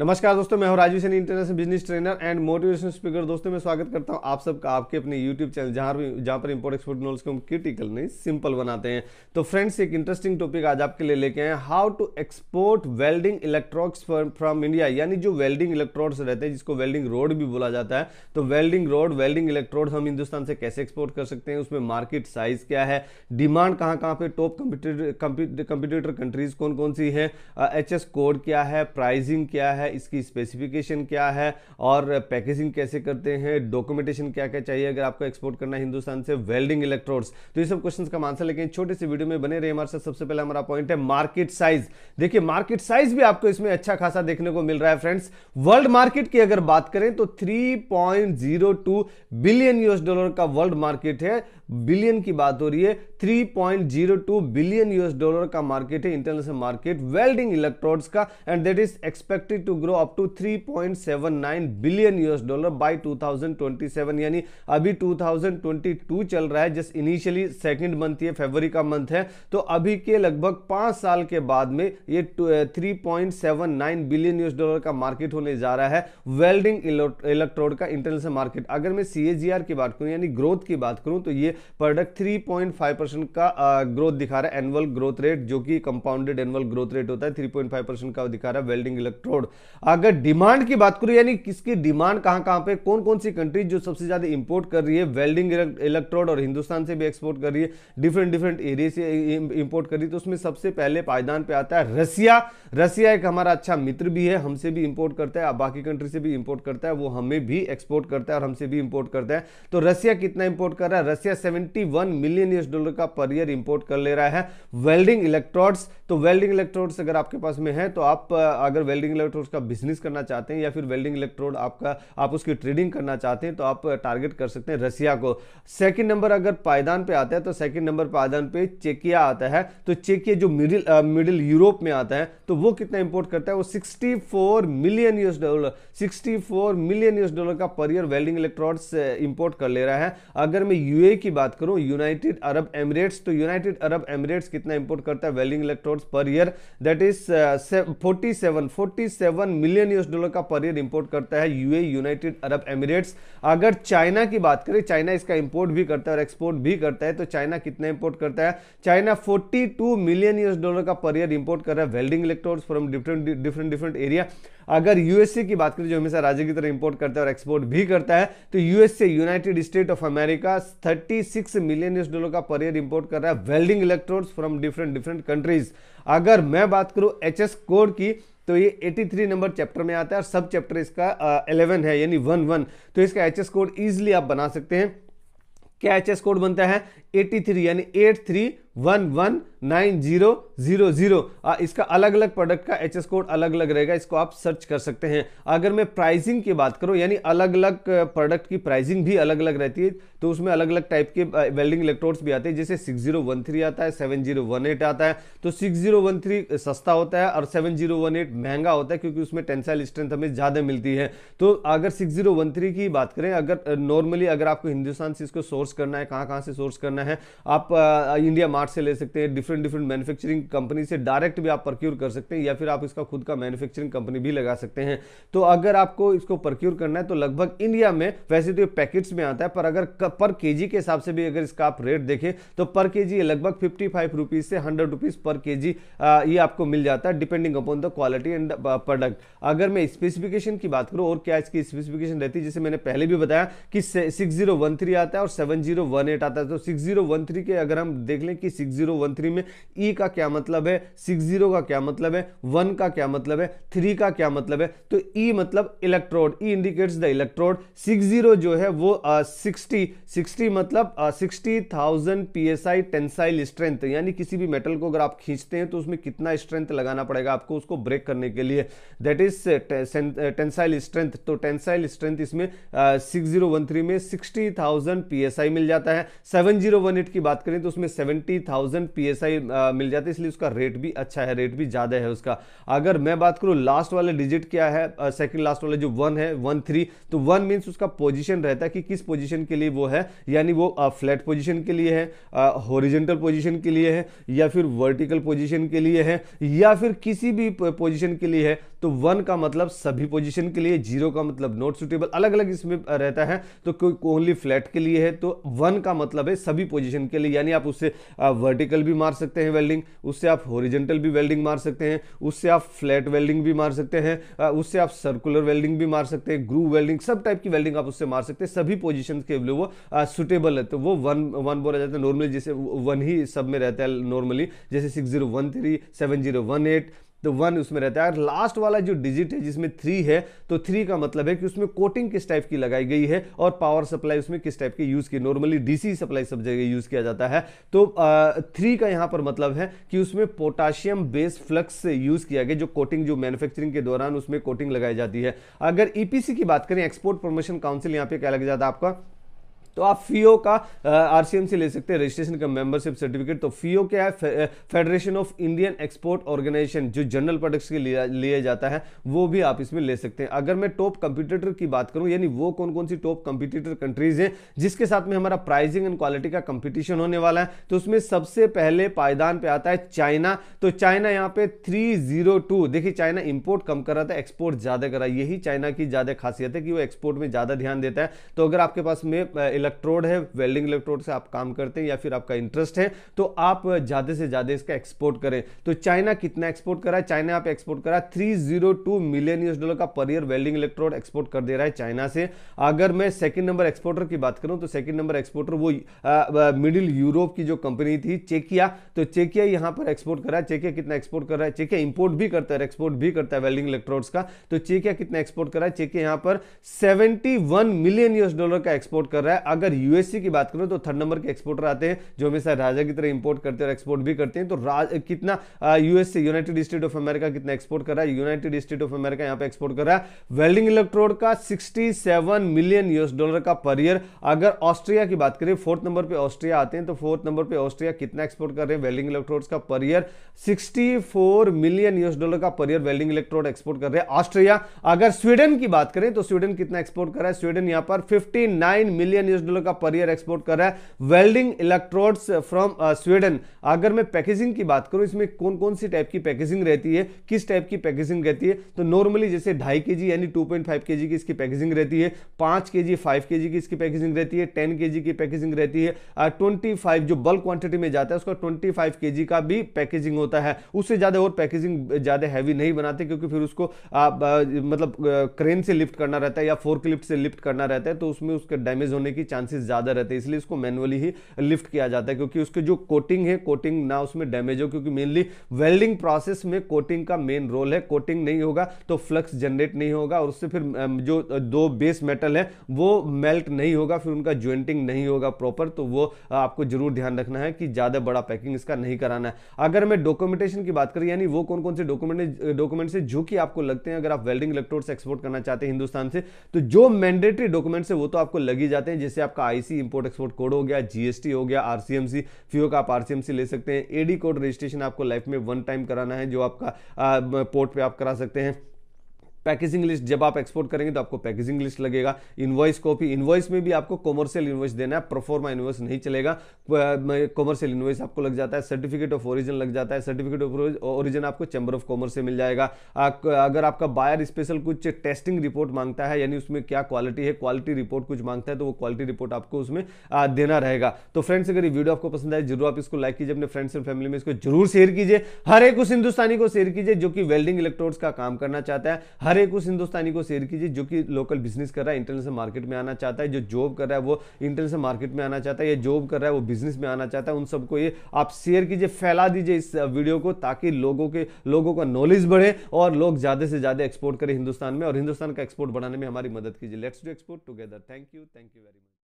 नमस्कार दोस्तों मैं हूं Rajeev Saini international business trainer and motivation speaker दोस्तों मैं स्वागत करता हूं आप सबका आपके अपने यूट्यूब चैनल जहां भी जहां पर इंपोर्ट एक्सपोर्ट नॉलेज को हम क्रिटिकल नहीं सिंपल बनाते हैं तो फ्रेंड्स एक इंटरेस्टिंग टॉपिक आज आपके लिए लेके आए how to export welding electrodes from India यानी जो वेल्डिंग इलेक्ट्रॉड्स रहते हैं जिसको वेल्डिंग रोड भी बोला जाता है तो वेल्डिंग रोड वेल्डिंग इलेक्ट्रॉड हम हिंदुस्तान से कैसे एक्सपोर्ट कर सकते हैं उसमें मार्केट साइज क्या है डिमांड कहाँ कहाँ पे टॉप कंप्यूटर कंट्रीज कौन कौन सी है एच कोड क्या है प्राइसिंग क्या है है इसकी स्पेसिफिकेशन क्या है और पैकेजिंग कैसे करते हैं डॉक्यूमेंटेशन क्या क्या चाहिए अगर आपको एक्सपोर्ट करना है हिंदुस्तान से वेल्डिंग इलेक्ट्रोड्स तो ये सब क्वेश्चन का आंसर लेकिन छोटे से वीडियो में बने रहे हमारे साथ सबसे पहले हमारा पॉइंट है मार्केट साइज देखिए मार्केट साइज भी आपको इसमें अच्छा खासा देखने को मिल रहा है फ्रेंड्स वर्ल्ड मार्केट की अगर बात करें तो थ्री बिलियन यूएस डॉलर का वर्ल्ड मार्केट है बिलियन की बात हो रही है 3.02 बिलियन यूएस डॉलर का मार्केट है इंटरनेशनल मार्केट वेल्डिंग इलेक्ट्रोड्स का and that is expected to grow up to 3.79 billion US dollar by 2027 यानी अभी 2022 चल रहा है जस्ट इनिशियली सेकंड मंथ ये फेबरी का मंथ है तो अभी के लगभग पांच साल के बाद में ये नाइन बिलियन यूएस डॉलर का मार्केट होने जा रहा है वेल्डिंग इलेक्ट्रोड का इंटरनेशनल मार्केट अगर मैं सी की बात करूं यानी ग्रोथ की बात करूं तो ये product three point five percent का ग्रोथ दिखा रहा है एनुअल ग्रोथ रेट जो कि कंपाउंडेड एनुअल ग्रोथ रेट होता है थ्री पॉइंट फाइव परसेंट का दिखा रहा है वेल्डिंग इलेक्ट्रोड अगर डिमांड की बात करूं यानी किसकी डिमांड कहां कहां पे कौन कौन सी कंट्रीज जो सबसे ज्यादा इंपोर्ट कर रही है वेल्डिंग इलेक्ट्रोड और हिंदुस्तान से भी एक्सपोर्ट कर रही है डिफरेंट डिफरेंट एरिया से इंपोर्ट कर रही है तो उसमें सबसे पहले पायदान पे आता है रसिया रसिया एक हमारा अच्छा मित्र भी है हमसे भी इंपोर्ट करता है बाकी कंट्री से भी इंपोर्ट करता है वो हमें भी एक्सपोर्ट करता है और हमसे भी इंपोर्ट करता है तो रसिया कितना इंपोर्ट कर रहा है रसिया 171 मिलियन यूएस डॉलर का पर ईयर इंपोर्ट कर ले रहा है वेल्डिंग इलेक्ट्रोड्स तो वेल्डिंग इलेक्ट्रोड्स अगर आपके पास में है तो आप अगर वेल्डिंग इलेक्ट्रोड्स का बिजनेस करना चाहते हैं या फिर वेल्डिंग इलेक्ट्रोड आपका आप उसकी ट्रेडिंग करना चाहते हैं तो आप टारगेट कर सकते हैं रसिया को सेकेंड नंबर अगर पायदान पर आता है तो सेकेंड नंबर पायदान पर चेकिया आता है तो चेकिया जो मिडिल मिडिल यूरोप में आता है तो वो कितना इंपोर्ट करता है वो sixty million US dollar sixty million US dollar का per year welding electrodes import कर ले रहा है अगर मैं यूए की बात करूं यूनाइटेड अरब एमिरेट्स तो यूनाइटेड अरब एमिरेट्स कितना इंपोर्ट करता है welding electrodes per year that is forty seven forty seven million US dollar का पर ईयर इंपोर्ट करता है यूए यूनाइटेड अरब एमिरेट्स अगर चाइना की बात करें चाइना इसका इंपोर्ट भी करता है और एक्सपोर्ट भी करता है तो चाइना कितना इंपोर्ट करता है China forty million US dollar का पर ईयर इंपोर्ट कर रहा है welding electrodes from different different different area अगर यूएसए की बात करें जो हमेशा राज्य की तरह इंपोर्ट करता है और एक्सपोर्ट भी करता है तो USA United State of America 36 million US dollar का पर ईयर इंपोर्ट कर रहा है welding electrodes from different different countries अगर मैं बात करूं एच कोड की तो ये 83 नंबर चैप्टर में आता है और सब चैप्टर इसका इलेवन है यानी वन वन तो इसका एच कोड इजिली आप बना सकते हैं क्या एच कोड बनता है 83 यानी 83 one one nine zero zero zero इसका अलग अलग प्रोडक्ट का एच कोड अलग अलग रहेगा इसको आप सर्च कर सकते हैं अगर मैं प्राइसिंग की बात करूं यानी अलग अलग प्रोडक्ट की प्राइसिंग भी अलग अलग रहती है तो उसमें अलग अलग टाइप के वेल्डिंग इलेक्ट्रोड्स भी आते हैं जैसे सिक्स जीरो वन थ्री आता है सेवन जीरो वन एट आता है तो सिक्स जीरो वन थ्री सस्ता होता है और सेवन जीरो वन एट महंगा होता है क्योंकि उसमें टेंसाइल स्ट्रेंथ हमें ज़्यादा मिलती है तो अगर सिक्स जीरो वन थ्री की बात करें अगर नॉर्मली अगर आपको हिंदुस्तान से इसको सोर्स करना है कहाँ कहाँ से सोर्स करना है आप इंडिया मार्ट मार्ट से ले सकते हैं डिफरेंट डिफरेंट मैन्युफैक्चरिंग कंपनी से डायरेक्ट भी आप परक्यूर कर सकते हैं या फिर आप इसका खुद का मैन्युफैक्चरिंग कंपनी भी लगा सकते हैं तो अगर आपको इसको परक्यूर करना है तो लगभग इंडिया में वैसे तो ये पैकेट्स में आता है पर अगर पर के के हिसाब से भी अगर इसका आप रेट देखें तो पर के जी लगभग फिफ्टी फाइव से हंड्रेड पर के जी ये आपको मिल जाता है depending upon the quality and product अगर मैं स्पेसिफिकेशन की बात करूँ और क्या इसकी स्पेसिफिकेशन रहती है जैसे मैंने पहले भी बताया कि सिक्स आता है और सेवन आता है तो सिक्स के अगर हम देख लें कि कि 6013 में ई e का क्या मतलब है 60 का क्या मतलब है 1 का क्या मतलब है 3 का क्या मतलब है तो ई e मतलब electrode E indicates the electrode 60 जो है वो सिक्सटी सिक्सटी मतलब sixty thousand P S I tensile strength यानी किसी भी मेटल को अगर आप खींचते हैं तो उसमें कितना स्ट्रेंथ लगाना पड़ेगा आपको उसको ब्रेक करने के लिए दैट इज टेंसाइल स्ट्रेंथ तो टेंसाइल स्ट्रेंथ इसमें सिक्स में सिक्सटी थाउजेंड पी मिल जाता है सेवन की बात करें तो उसमें seventy three thousand P S I मिल जाती है इसलिए उसका रेट भी अच्छा है रेट भी ज़्यादा है उसका अगर मैं बात करूँ लास्ट वाले डिजिट क्या है सेकंड लास्ट वाला जो वन है वन थ्री तो वन मीन्स उसका पोजिशन रहता है कि किस पोजिशन के लिए वो है यानी वो फ्लैट पोजिशन के लिए है होरिजेंटल पोजिशन के लिए है या फिर वर्टिकल पोजिशन के लिए है या फिर किसी भी पोजिशन के लिए है तो वन का मतलब सभी पोजिशन के लिए जीरो का मतलब नॉट सुटेबल अलग अलग इसमें रहता है तो ओनली फ्लैट के लिए है तो वन का मतलब है सभी पोजिशन के लिए यानी आप उससे वर्टिकल भी मार सकते हैं वेल्डिंग उससे आप होरिजेंटल भी वेल्डिंग मार सकते हैं उससे आप फ्लैट वेल्डिंग भी मार सकते हैं उससे आप सर्कुलर वेल्डिंग भी मार सकते हैं ग्रू वेल्डिंग सब टाइप की वेल्डिंग आप उससे मार सकते हैं सभी पोजिशन के लिए वो सुटेबल है तो वो वन वन बोला जाता है नॉर्मली जैसे वन ही सब में रहता है नॉर्मली जैसे six zero one three seven zero one eight तो वन उसमें रहता है और लास्ट वाला जो डिजिट है जिसमें थ्री है तो थ्री का मतलब है कि उसमें कोटिंग किस टाइप की लगाई गई है और पावर सप्लाई उसमें किस टाइप की यूज़ की नॉर्मली डीसी सप्लाई सब जगह यूज़ किया जाता है तो थ्री का यहाँ पर मतलब है कि उसमें पोटाशियम बेस फ्लक्स से यूज़ किया गया जो कोटिंग जो मैन्युफैक्चरिंग के दौरान उसमें कोटिंग लगाई जाती है अगर ईपीसी e की बात करें एक्सपोर्ट प्रमोशन काउंसिल यहाँ पर क्या लग जाता है आपका तो आप फीओ का आरसीएम से ले सकते हैं रजिस्ट्रेशन का मेंबरशिप सर्टिफिकेट तो फीओ क्या है Federation of Indian Export Organisation जो जनरल प्रोडक्ट्स के लिए, जाता है वो भी आप इसमें ले सकते हैं अगर मैं टॉप कंपिटिटर की बात करूं यानी वो कौन कौन सी टॉप कंपिटिटर कंट्रीज हैं जिसके साथ में हमारा प्राइजिंग एंड क्वालिटी का कंपिटिशन होने वाला है तो उसमें सबसे पहले पायदान पर आता है चाइना तो चाइना यहाँ पे थ्री देखिए चाइना इंपोर्ट कम कर रहा था एक्सपोर्ट ज्यादा कर करा यही चाइना की ज्यादा खासियत है कि वो एक्सपोर्ट में ज्यादा ध्यान देता है तो अगर आपके पास में इलेक्ट्रोड है वेल्डिंग इलेक्ट्रोड से आप काम करते हैं या फिर आपका इंटरेस्ट है तो आप ज़्यादा से ज़्यादा इसका एक्सपोर्ट करें तो चाइना कितना एक्सपोर्ट करा है चाइना आप एक्सपोर्ट करा three zero two million US dollar का per year welding electrode export कर दे रहा है चाइना से अगर मैं सेकंड नंबर एक्सपोर्टर की बात करूं तो सेकंड नंबर एक्सपोर्टर वो मिडिल यूरोप की जो कंपनी थी चेकिया तो चेकिया यहां पर एक्सपोर्ट कर रहा है चेकिया तो कितना एक्सपोर्ट कर रहा है चेकिया इंपोर्ट भी करता है एक्सपोर्ट भी करता है वेल्डिंग इलेक्ट्रोड्स का तो चेकिया कितना एक्सपोर्ट कर रहा है चेकिया यहां पर सेवेंटी मिलियन यूएस डॉलर का एक्सपोर्ट कर रहा है अगर यूएसए की बात करूँ तो थर्ड नंबर के एक्सपोर्टर आते हैं जो हमेशा राजा की तरह इंपोर्ट करते हैं और एक्सपोर्ट भी करते हैं तो राज कितना USA United State of America कितना एक्सपोर्ट कर रहा है यूनाइटेड स्टेट ऑफ अमेरिका यहाँ पर एक्सपोर्ट कर रहा है वेल्डिंग इलेक्ट्रोड का सिक्सटी मिलियन यूएस डॉलर का पर ईयर अगर ऑस्ट्रिया की बात करें फोर्थ नंबर पर ऑस्ट्रिया आते हैं तो फोर्थ नंबर पर ऑस्ट्रिया कितना एक्सपोर्ट कर रहे हैं वेल्डिंग इलेक्ट्रोड का per year sixty million US dollar का per year welding electrode export कर रहे हैं ऑस्ट्रिया अगर स्वीडन की बात करें तो स्वीडन कितना एक्सपोर्ट कर रहा है स्वीडन यहां पर 59 मिलियन यूएस डॉलर का पर ईयर एक्सपोर्ट कर रहा है वेल्डिंग इलेक्ट्रोड्स फ्रॉम स्वीडन अगर मैं पैकेजिंग की बात करूं इसमें कौन कौन सी टाइप की पैकेजिंग रहती है किस टाइप की पैकेजिंग रहती है तो नॉर्मली जैसे ढाई के यानी टू पॉइंट की इसकी पैकेजिंग रहती है पांच के जी की इसकी पैकेजिंग रहती है टेन के की पैकेजिंग रहती है ट्वेंटी फाइव जो बल्क क्वांटिटी में जाता है उसका ट्वेंटी फाइव के का भी पैकेजिंग होता है उससे ज़्यादा और पैकेजिंग ज़्यादा हैवी नहीं बनाते क्योंकि फिर उसको आ, मतलब क्रेन से लिफ्ट करना रहता है या फोर्क लिफ्ट से लिफ्ट करना रहता है तो उसमें उसके डैमेज होने की चांसेस ज़्यादा रहते हैं इसलिए इसको मैनुअली ही लिफ्ट किया जाता है क्योंकि उसके जो कोटिंग है कोटिंग ना उसमें डैमेज हो क्योंकि मेनली वेल्डिंग प्रोसेस में कोटिंग का मेन रोल है कोटिंग नहीं होगा तो फ्लक्स जनरेट नहीं होगा और उससे फिर जो दो बेस मेटल है वो मेल्ट नहीं होगा फिर उनका ज्वाइंटिंग नहीं होगा प्रॉपर तो वो आपको जरूर ध्यान रखना है कि ज़्यादा बड़ा पैकिंग इसका नहीं कराना है अगर मैं डॉक्यूमेंटेशन की बात करें यानी वो कौन कौन से डॉक्यूमेंट डॉक्यूमेंट्स है जो कि आपको लगते हैं अगर आप वेल्डिंग इलेक्ट्रोड्स एक्सपोर्ट करना चाहते हैं हिंदुस्तान से तो जो मैंडेटरी डॉक्यूमेंट्स है वो तो आपको लगी जाते हैं जैसे जैसे आपका आईसी इंपोर्ट एक्सपोर्ट कोड हो गया जीएसटी हो गया आरसीएमसी फ्यू का आप आरसीएमसी ले सकते हैं एडी कोड रजिस्ट्रेशन आपको लाइफ में वन टाइम कराना है जो आपका पोर्ट पे आप करा सकते हैं पैकेजिंग लिस्ट जब आप एक्सपोर्ट करेंगे तो आपको पैकेजिंग लिस्ट लगेगा इन्वॉइस कॉपी इन्वॉइस में भी आपको कॉमर्शियल इन्वॉइस देना है प्रोफॉर्मा इन्वॉइस नहीं चलेगा कॉमर्शियल इन्वॉइस आपको लग जाता है सर्टिफिकेट ऑफ ओरिजिन लग जाता है सर्टिफिकेट ऑफ ओरिजिन आपको चैम्बर ऑफ कॉमर्स से मिल जाएगा अगर आपका बायर स्पेशल कुछ टेस्टिंग रिपोर्ट मांगता है यानी उसमें क्या क्वालिटी है क्वालिटी रिपोर्ट कुछ मांगता है तो वो क्वालिटी रिपोर्ट आपको उसमें देना रहेगा तो फ्रेंड्स अगर ये वीडियो आपको पसंद आए जरूर आप इसको लाइक कीजिए अपने फ्रेंड्स एंड फैमिली में इसको जरूर शेयर कीजिए हर एक उस हिंदुस्तानी को शेयर कीजिए जो कि वेल्डिंग इलेक्ट्रोड्स का काम करना चाहता है हर एक उस हिंदुस्तानी को शेयर कीजिए जो कि लोकल बिजनेस कर रहा है इंटरनेशनल मार्केट में आना चाहता है जो जॉब कर रहा है वो इंटरनेशनल मार्केट में आना चाहता है या जॉब कर रहा है वो बिजनेस में आना चाहता है उन सबको ये आप शेयर कीजिए फैला दीजिए इस वीडियो को ताकि लोगों के लोगों का नॉलेज बढ़े और लोग ज़्यादा से ज़्यादा एक्सपोर्ट करें हिंदुस्तान में और हिंदुस्तान का एक्सपोर्ट बढ़ाने में हमारी मदद कीजिए let's do export together thank you thank you very much